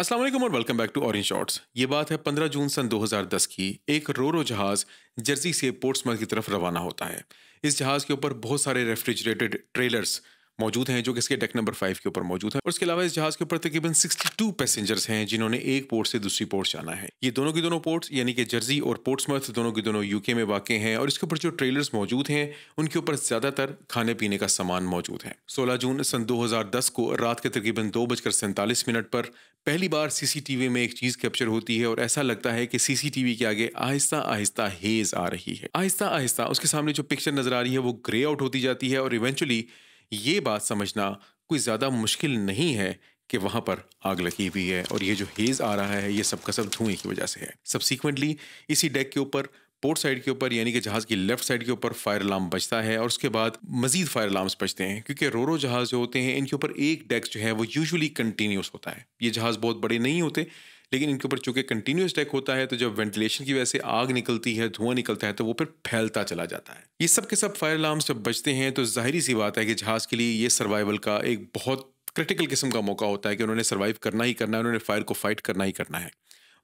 असल और welcome back to orange shorts ये बात है 15 जून सन 2010 की एक रोरो जहाज़ जर्सी से पोर्ट्समर की तरफ रवाना होता है इस जहाज़ के ऊपर बहुत सारे रेफ्रिजरेटेड ट्रेलर्स मौजूद हैं जो कि इसके डेक नंबर फाइव के ऊपर मौजूद है और इसके अलावा इस जहाज के ऊपर तकरीबन 62 पैसेंजर्स हैं जिन्होंने एक पोर्ट से दूसरी पोर्ट जाना है ये दोनों की दोनों पोर्ट्स यानी कि जर्जी और पोर्ट्समर्थ दोनों के दोनों यूके में वाकई हैं और इसके ऊपर जो ट्रेलर्स मौजूद हैं उनके ऊपर ज़्यादातर खाने पीने का सामान मौजूद है सोलह जून सन दो हज़ार दस को रात के तकरीबन दो बजकर सैंतालीस मिनट पर पहली बार सीसीटीवी में एक चीज़ कैप्चर होती है और ऐसा लगता है कि सीसीटीवी के आगे आहिस्ता आहिस्ता हेज आ रही है आहिस्ता आहिस्ता उसके सामने जो पिक्चर नजर आ रही है वो ग्रे आउट होती जाती है और इवेंचुअली ये बात समझना कोई ज़्यादा मुश्किल नहीं है कि वहाँ पर आग लगी हुई है और ये जो हेज आ रहा है ये सब का सब धुएं की वजह से है सबसिक्वेंटली इसी डेक के ऊपर पोर्ट साइड के ऊपर यानी कि जहाज़ की लेफ्ट साइड के ऊपर फायर अलार्म बचता है और उसके बाद मजीद फायर अलार्म्स बचते हैं क्योंकि रोरो जहाज़ जो होते हैं इनके ऊपर एक डेस्क जो है वो यूजुअली कंटिन्यूस होता है ये जहाज़ बहुत बड़े नहीं होते लेकिन इनके ऊपर चूंकि कंटिन्यूस टैक होता है तो जब वेंटिलेशन की वजह से आग निकलती है धुआं निकलता है तो वो फिर फैलता चला जाता है ये सब के सब फायर अलार्म जब बचते हैं तो जाहिर सी बात है कि जहाज के लिए ये सर्वाइवल का एक बहुत क्रिटिकल किस्म का मौका होता है कि उन्होंने सर्वाइव करना ही करना है उन्होंने फायर को फाइट करना ही करना है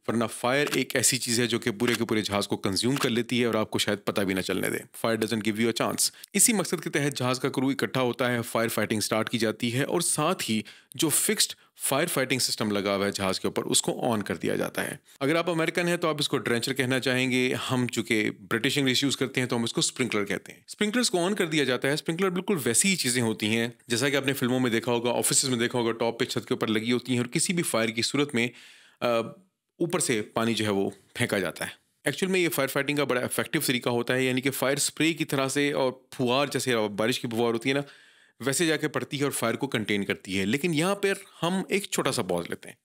वरना फायर एक ऐसी चीज़ है जो कि पूरे के पूरे जहाज को कंज्यूम कर लेती है और आपको शायद पता भी ना चलने दे fire doesn't give you a chance इसी मकसद के तहत जहाज का क्रू इकट्ठा होता है फायर फाइटिंग स्टार्ट की जाती है और साथ ही जो फिक्स्ड फायर फाइटिंग सिस्टम लगा हुआ है जहाज के ऊपर उसको ऑन कर दिया जाता है अगर आप अमेरिकन हैं तो आप इसको ड्रेंचर कहना चाहेंगे हम चूंकि ब्रिटिश इंग्लिश यूज करते हैं तो हम इसको स्प्रिंकलर कहते हैं स्प्रिंकलर्स को ऑन कर दिया जाता है स्प्रिंकलर बिल्कुल वैसी ही चीजें होती हैं जैसा कि आपने फिल्मों में देखा होगा ऑफिस में देखा होगा टॉप पे छत के ऊपर लगी होती हैं और किसी भी फायर की सूरत में ऊपर से पानी जो है वो फेंका जाता है एक्चुअल में ये फायर फाइटिंग का बड़ा इफेक्टिव तरीका होता है यानी कि फायर स्प्रे की तरह से और फुहार जैसे बारिश की फुहार होती है ना वैसे जाके पड़ती है और फायर को कंटेन करती है लेकिन यहाँ पर हम एक छोटा सा पॉज लेते हैं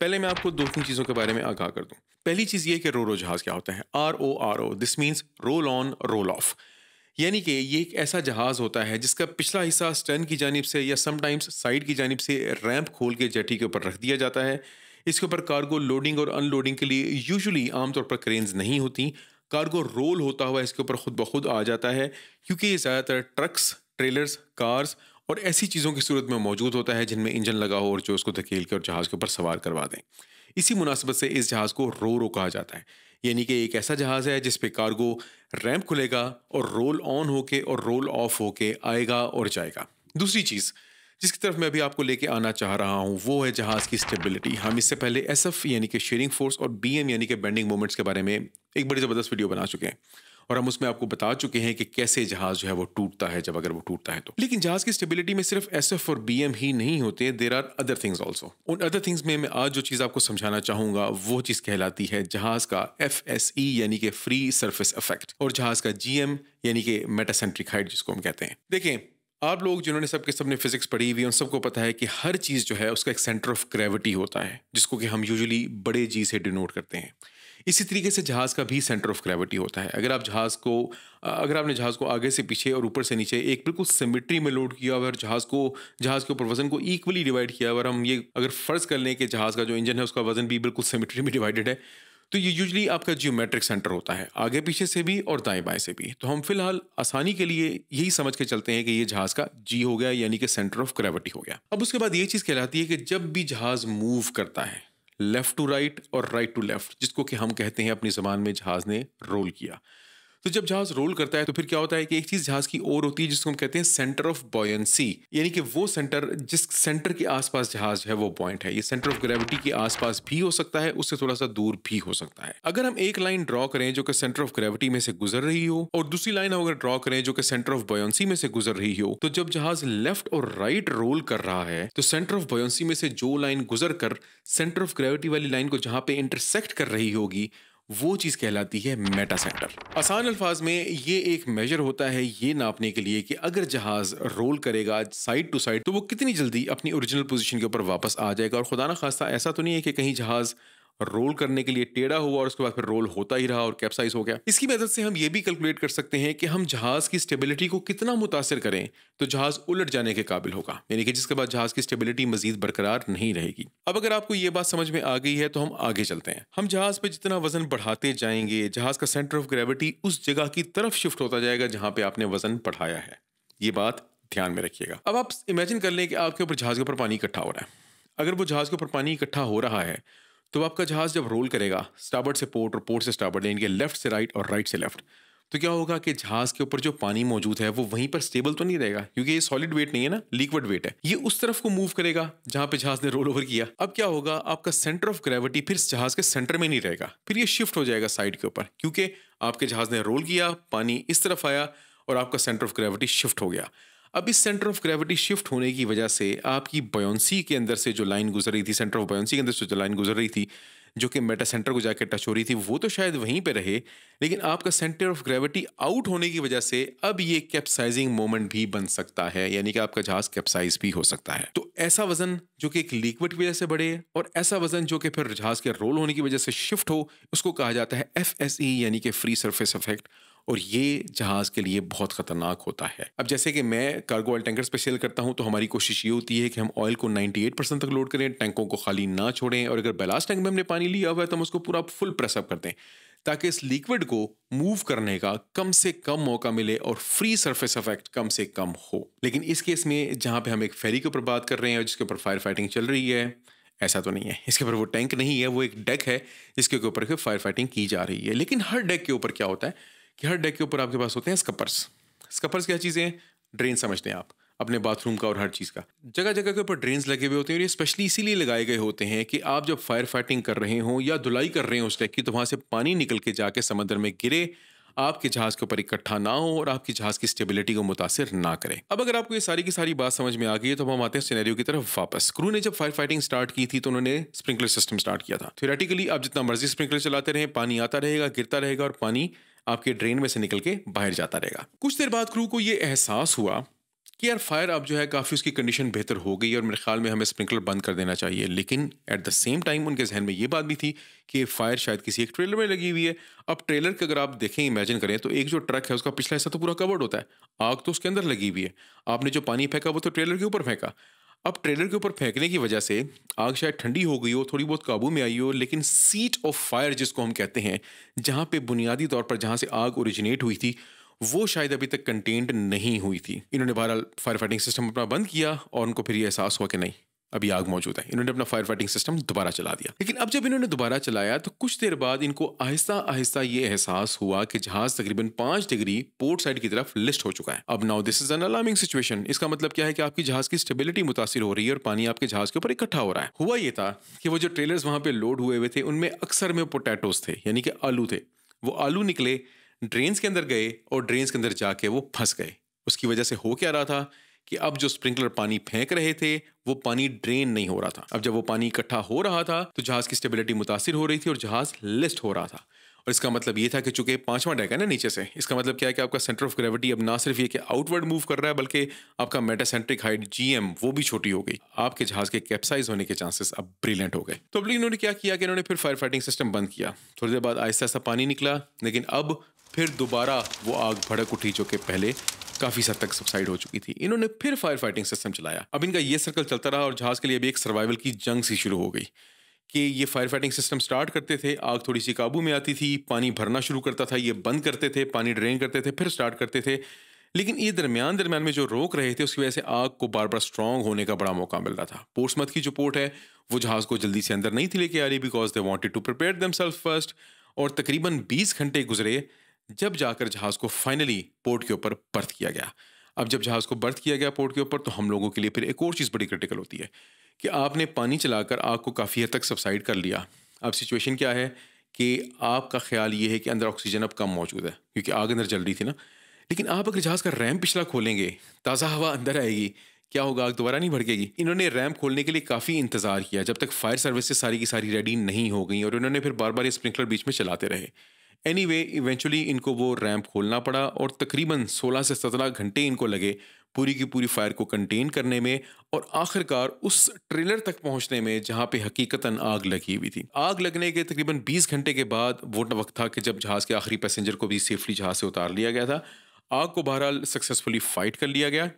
पहले मैं आपको दो तीन चीज़ों के बारे में आगाह कर दूँ पहली चीज़ ये कि रोरो जहाज़ क्या होता है R O R O this means roll on roll off यानी कि ये एक ऐसा जहाज़ होता है जिसका पिछला हिस्सा स्टर्न की जानब से या समटाइम्स साइड की जानब से रैंप खोल के जेटी के ऊपर रख दिया जाता है इसके ऊपर कार्गो लोडिंग और अनलोडिंग के लिए यूजुअली आमतौर पर क्रेन्स नहीं होती कार्गो रोल होता हुआ इसके ऊपर खुद ब खुद आ जाता है क्योंकि ये ज़्यादातर ट्रक्स ट्रेलर्स कार्स और ऐसी चीज़ों की सूरत में मौजूद होता है जिनमें इंजन लगा हो और जो उसको धकेल के और जहाज़ के ऊपर सवार करवा दें इसी मुनासबत से इस जहाज़ को रो रो कहा जाता है यानी कि एक ऐसा जहाज़ है जिस पर कार्गो रैम्प खुलेगा और रोल ऑन होके और रोल ऑफ होके आएगा और जाएगा दूसरी चीज़ जिसकी तरफ मैं अभी आपको लेके आना चाह रहा हूँ वो है जहाज़ की स्टेबिलिटी हम इससे पहले एस एफ यानी कि शेयरिंग फोर्स और बी एम यानी कि बेंडिंग मोमेंट्स के बारे में एक बड़ी ज़बरदस्त वीडियो बना चुके हैं और हम उसमें आपको बता चुके हैं कि कैसे जहाज जो है वो टूटता है जब अगर वो टूटता है तो लेकिन जहाज की स्टेबिलिटी में सिर्फ एस एफ और बी एम ही नहीं होते there are other things also उन अदर थिंग्स में मैं आज जो चीज़ आपको समझाना चाहूंगा वो चीज़ कहलाती है जहाज का एफ एस ई यानी कि फ्री सर्फिस इफेक्ट और जहाज का जी एम यानी कि मेटासेंट्रिक हाइट जिसको हम कहते हैं देखें आप लोग जिन्होंने सबके सबने फिजिक्स पढ़ी हुई उन सबको पता है कि हर चीज़ जो है उसका एक सेंटर ऑफ ग्रेविटी होता है जिसको कि हम यूजुअली बड़े जी से डिनोट करते हैं इसी तरीके से जहाज़ का भी सेंटर ऑफ ग्रेविटी होता है अगर आप जहाज़ को अगर आपने जहाज़ को आगे से पीछे और ऊपर से नीचे एक बिल्कुल सिमिट्री में लोड किया हुआ और जहाज़ को जहाज़ के ऊपर वजन को इक्वली डिवाइड किया और हम ये अगर फ़र्ज़ कर लें कि जहाज़ का जो इंजन है उसका वजन भी बिल्कुल सिमिट्री में डिवाइडेड है तो ये यूजली आपका जियोमेट्रिक सेंटर होता है आगे पीछे से भी और दाएं बाएं से भी तो हम फिलहाल आसानी के लिए यही समझ के चलते हैं कि ये जहाज का जी हो गया यानी कि सेंटर ऑफ ग्रेविटी हो गया अब उसके बाद ये चीज़ कहलाती है कि जब भी जहाज मूव करता है लेफ्ट टू राइट और राइट टू लेफ्ट जिसको कि हम कहते हैं अपनी जबान में जहाज ने रोल किया तो जब जहाज रोल करता है तो फिर क्या होता है कि एक चीज जहाज की ओर होती है जिसको हम कहते हैं सेंटर ऑफ बॉयंसी यानी कि वो सेंटर जिस सेंटर के आसपास जहाज है वो पॉइंट है ये सेंटर ऑफ ग्रेविटी के आसपास भी हो सकता है उससे थोड़ा सा दूर भी हो सकता है अगर हम एक लाइन ड्रॉ करें जो कि सेंटर ऑफ ग्रेविटी में से गुजर रही हो और दूसरी लाइन अगर ड्रॉ करें जो कि सेंटर ऑफ बॉयंसी में से गुजर रही हो तो जब जहाज लेफ्ट और राइट रोल कर रहा है तो सेंटर ऑफ बॉयंसी में से जो लाइन गुजर कर सेंटर ऑफ ग्रेविटी वाली लाइन को जहां पे इंटरसेक्ट कर रही होगी वो चीज़ कहलाती है मेटा सेक्टर आसान अल्फाज में ये एक मेजर होता है ये नापने के लिए कि अगर जहाज रोल करेगा साइड टू साइड तो वो कितनी जल्दी अपनी ओरिजिनल पोजीशन के ऊपर वापस आ जाएगा और खुदा ना खास्ता ऐसा तो नहीं है कि कहीं जहाज रोल करने के लिए टेढ़ा हुआ और उसके बाद फिर रोल होता ही रहा और कैप्साइज हो गया इसकी मदद से हम ये भी कैलकुलेट कर सकते हैं कि हम जहाज की स्टेबिलिटी को कितना मुतासर करें तो जहाज उलट जाने के काबिल होगा यानी कि जिसके बाद जहाज की स्टेबिलिटी मजीद बरकरार नहीं रहेगी अब अगर आपको ये बात समझ में आ गई है तो हम आगे चलते हैं हम जहाज पर जितना वजन बढ़ाते जाएंगे जहाज का सेंटर ऑफ ग्रेविटी उस जगह की तरफ शिफ्ट होता जाएगा जहां पे आपने वजन बढ़ाया है ये बात ध्यान में रखिएगा अब आप इमेजिन कर लें कि आपके ऊपर जहाज के ऊपर पानी इकट्ठा हो रहा है अगर वो जहाज के ऊपर पानी इकट्ठा हो रहा है तो आपका जहाज जब रोल करेगा स्टाबर्ड से पोर्ट और पोर्ट से स्टाबर्ड यानी कि लेफ्ट से राइट और राइट से लेफ्ट तो क्या होगा कि जहाज के ऊपर जो पानी मौजूद है वो वहीं पर स्टेबल तो नहीं रहेगा क्योंकि ये सॉलिड वेट नहीं है ना लिक्विड वेट है ये उस तरफ को मूव करेगा जहां पे जहाज ने रोल ओवर किया अब क्या होगा आपका सेंटर ऑफ ग्रेविटी फिर जहाज के सेंटर में नहीं रहेगा फिर ये शिफ्ट हो जाएगा साइड के ऊपर क्योंकि आपके जहाज ने रोल किया पानी इस तरफ आया और आपका सेंटर ऑफ ग्रेविटी शिफ्ट हो गया अब इस सेंटर ऑफ ग्रेविटी शिफ्ट होने की वजह से आपकी बयोन्सी के अंदर से जो लाइन गुजर रही थी सेंटर ऑफ बयोन्सी के अंदर से जो लाइन गुजर रही थी जो कि मेटा सेंटर को जाकर टच हो रही थी वो तो शायद वहीं पे रहे लेकिन आपका सेंटर ऑफ ग्रेविटी आउट होने की वजह से अब ये कैप्साइजिंग मोमेंट भी बन सकता है यानी कि आपका जहाज कैप्साइज भी हो सकता है तो ऐसा वजन जो कि एक लिक्विड की वजह से बढ़े और ऐसा वजन जो कि फिर जहाज के रोल होने की वजह से शिफ्ट हो उसको कहा जाता है एफ e, यानी कि फ्री सर्फेस इफेक्ट और ये जहाज़ के लिए बहुत ख़तरनाक होता है अब जैसे कि मैं कार्गो ऑयल टैंकर पर सेल करता हूँ तो हमारी कोशिश ये होती है कि हम ऑयल को 98 परसेंट तक लोड करें टैंकों को खाली ना छोड़ें और अगर बैलास्ट टैंक में हमने पानी लिया हुआ है तो हम उसको पूरा फुल प्रेसअप कर दें ताकि इस लिक्विड को मूव करने का कम से कम मौका मिले और फ्री सरफेस इफेक्ट कम से कम हो लेकिन इस केस में जहाँ पे हम एक फेरी के ऊपर बात कर रहे हैं और जिसके ऊपर फायर फाइटिंग चल रही है ऐसा तो नहीं है इसके ऊपर वो टैंक नहीं है वो एक डेक है जिसके ऊपर फायर फाइटिंग की जा रही है लेकिन हर डेक के ऊपर क्या होता है कि हर डेक के ऊपर आपके पास होते हैं स्कपर्स स्कपर्स क्या चीज़ें ड्रेन समझते हैं आप अपने बाथरूम का और हर चीज़ का जगह जगह के ऊपर ड्रेन्स लगे हुए होते हैं और ये स्पेशली इसीलिए लगाए गए होते हैं कि आप जब फायर फाइटिंग कर रहे हों या धुलाई कर रहे हों उस डेक की तो वहाँ से पानी निकल के जाके समंदर में गिरे आपके जहाज के ऊपर इकट्ठा ना हो और आपकी जहाज की स्टेबिलिटी को मुतासर ना करें अब अगर आपको ये सारी की सारी बात समझ में आ गई है तो हम आते हैं सिनेरियो की तरफ वापस क्रू ने जब फायर फाइटिंग स्टार्ट की थी तो उन्होंने स्प्रिंकलर सिस्टम स्टार्ट किया था थियोरेटिकली आप जितना मर्जी स्प्रिंकलर चलाते रहे पानी आता रहेगा गिरता रहेगा और पानी आपके ड्रेन में से निकल के बाहर जाता रहेगा कुछ देर बाद क्रू को ये एहसास हुआ कि यार फायर अब जो है काफ़ी उसकी कंडीशन बेहतर हो गई और मेरे ख्याल में हमें स्प्रिंकलर बंद कर देना चाहिए लेकिन एट द सेम टाइम उनके जहन में ये बात भी थी कि फायर शायद किसी एक ट्रेलर में लगी हुई है अब ट्रेलर के अगर आप देखें इमेजिन करें तो एक जो ट्रक है उसका पिछला हिस्सा तो पूरा कवर्ड होता है आग तो उसके अंदर लगी हुई है आपने जो पानी फेंका वो तो ट्रेलर के ऊपर फेंका अब ट्रेलर के ऊपर फेंकने की वजह से आग शायद ठंडी हो गई हो थोड़ी बहुत काबू में आई हो लेकिन सीट ऑफ फायर जिसको हम कहते हैं जहाँ पे बुनियादी तौर पर जहाँ से आग ओरिजिनेट हुई थी वो शायद अभी तक कंटेंट नहीं हुई थी इन्होंने बहरहाल फायर फाइटिंग सिस्टम अपना बंद किया और उनको फिर ये एहसास हुआ कि नहीं अभी आग मौजूद है इन्होंने अपना फायर फाइटिंग सिस्टम दोबारा चला दिया लेकिन अब जब इन्होंने दोबारा चलाया तो कुछ देर बाद इनको आहिस्ता आहिस्ता ये एहसास हुआ कि जहाज तकरीबन पांच डिग्री पोर्ट साइड की तरफ लिस्ट हो चुका है अब now this is an alarming situation इसका मतलब क्या है कि आपकी जहाज की स्टेबिलिटी मुतासर हो रही है और पानी आपके जहाज के ऊपर इकट्ठा हो रहा है हुआ ये था कि वो जो ट्रेलर वहां पर लोड हुए हुए थे उनमें अक्सर में पोटैटोस थे यानी कि आलू थे वो आलू निकले ड्रेन्स के अंदर गए और ड्रेन्स के अंदर जाके वो फंस गए उसकी वजह से हो क्या रहा था कि अब जो स्प्रिंकलर पानी फेंक रहे थे वो पानी ड्रेन नहीं हो रहा था अब जब वो पानी इकट्ठा हो रहा था तो जहाज की स्टेबिलिटी मुतासर हो रही थी और जहाज लिस्ट हो रहा था और इसका मतलब ये था कि चूंकि पांचवा डेक है ना नीचे से इसका मतलब क्या है कि आपका सेंटर ऑफ ग्रेविटी अब ना सिर्फ ये कि आउटवर्ड मूव कर रहा है बल्कि आपका मेटासेंट्रिक हाइट जी वो भी छोटी हो गई आपके जहाज के कैप्साइज होने के चांसेस अब ब्रिलियंट हो गए तो अब इन्होंने क्या किया कि इन्होंने फिर फायर फाइटिंग सिस्टम बंद किया थोड़ी देर बाद आहिस्ता आहिस्ता पानी निकला लेकिन अब फिर दोबारा वो आग भड़क उठी जो कि पहले काफी हद तक सबसाइड हो चुकी थी इन्होंने फिर फायर फाइटिंग सिस्टम चलाया अब इनका ये सर्कल चलता रहा और जहाज के लिए अभी एक सर्वाइवल की जंग सी शुरू हो गई कि ये फायर फाइटिंग सिस्टम स्टार्ट करते थे आग थोड़ी सी काबू में आती थी पानी भरना शुरू करता था ये बंद करते थे पानी ड्रेन करते थे फिर स्टार्ट करते थे लेकिन ये दरमियान दरमियान में जो रोक रहे थे उसकी वजह से आग को बार बार स्ट्रांग होने का बड़ा मौका मिल रहा था पोर्समथ की जो पोर्ट है वो जहाज़ को जल्दी से अंदर नहीं थी लेके आ रही because they wanted to prepare them first और तकरीबन बीस घंटे गुजरे जब जाकर जहाज को फाइनली पोर्ट के ऊपर बर्थ किया गया अब जब जहाज को बर्थ किया गया पोर्ट के ऊपर तो हम लोगों के लिए फिर एक और चीज़ बड़ी क्रिटिकल होती है कि आपने पानी चलाकर आग को काफ़ी हद तक सबसाइड कर लिया अब सिचुएशन क्या है कि आपका ख्याल ये है कि अंदर ऑक्सीजन अब कम मौजूद है क्योंकि आग अंदर जल रही थी ना लेकिन आप अगर जहाज़ का रैम पिछला खोलेंगे ताज़ा हवा अंदर आएगी क्या होगा आग दोबारा नहीं भड़केगी इन्होंने रैम खोलने के लिए काफ़ी इंतज़ार किया जब तक फायर सर्विस से सारी की सारी रेडी नहीं हो गई और इन्होंने फिर बार बार ये स्प्रिंकलर बीच में चलाते रहे एनी वे इवेंचुअली इनको वो रैम्प खोलना पड़ा और तकरीबन 16 से 17 घंटे इनको लगे पूरी की पूरी फायर को कंटेन करने में और आखिरकार उस ट्रेलर तक पहुंचने में जहां पे हकीकतन आग लगी हुई थी आग लगने के तकरीबन 20 घंटे के बाद वो वक्त था कि जब जहाज़ के आखिरी पैसेंजर को भी सेफली जहाज़ से उतार लिया गया था आग को बहरहाल सक्सेसफुली फाइट कर लिया गया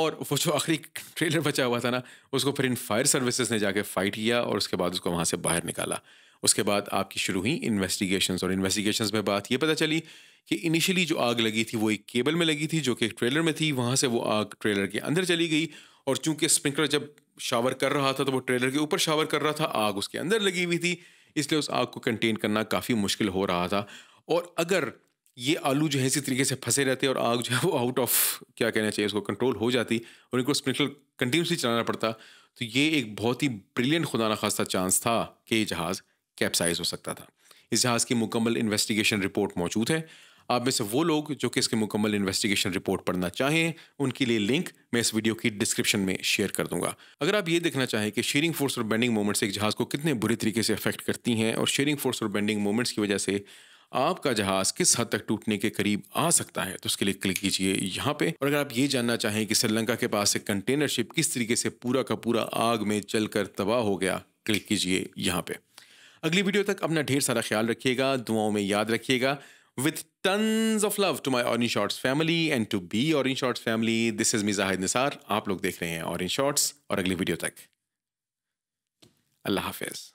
और वो जो आखिरी ट्रेलर बचा हुआ था ना उसको फिर इन फायर सर्विसेज ने जाके फाइट किया और उसके बाद उसको वहाँ से बाहर निकाला उसके बाद आपकी शुरू हुई इन्वेस्टिगेशंस और इन्वेस्टिगेशंस में बात ये पता चली कि इनिशियली जो आग लगी थी वो एक केबल में लगी थी जो कि एक ट्रेलर में थी वहाँ से वो आग ट्रेलर के अंदर चली गई और चूंकि स्प्रिंकलर जब शावर कर रहा था तो वो ट्रेलर के ऊपर शावर कर रहा था आग उसके अंदर लगी हुई थी इसलिए उस आग को कंटेन करना काफ़ी मुश्किल हो रहा था और अगर ये आलू जो है इसी तरीके से फंसे रहते और आग जो है वो आउट ऑफ क्या कहना चाहिए उसको कंट्रोल हो जाती और इनको स्प्रिंकलर कंटिन्यूसली चलाना पड़ता तो ये एक बहुत ही ब्रिलियंट खुदा ना चांस था कि ये जहाज़ कैप्साइज हो सकता था इस जहाज़ की मुकम्मल इन्वेस्टिगेशन रिपोर्ट मौजूद है आप में से वो लोग जो कि इसकी मुकम्मल इन्वेस्टिगेशन रिपोर्ट पढ़ना चाहें उनके लिए लिंक मैं इस वीडियो की डिस्क्रिप्शन में शेयर कर दूंगा अगर आप ये देखना चाहें कि शेयरिंग फोर्स और बेंडिंग मोमेंट्स एक जहाज़ को कितने बुरी तरीके से अफेक्ट करती हैं और शेयरिंग फोर्स और बेंडिंग मोमेंट्स की वजह से आपका जहाज किस हद तक टूटने के करीब आ सकता है तो उसके लिए क्लिक कीजिए यहाँ पे और अगर आप ये जानना चाहें कि श्रीलंका के पास एक कंटेनर शिप किस तरीके से पूरा का पूरा आग में चलकर तबाह हो गया क्लिक कीजिए यहाँ पे अगली वीडियो तक अपना ढेर सारा ख्याल रखिएगा दुआओं में याद रखिएगा with tons of love to my orange shorts family and to be orange shorts family this is me Zahid Nisar आप लोग देख रहे हैं ऑरेंज शॉर्ट्स और अगली वीडियो तक अल्लाह हाफिज़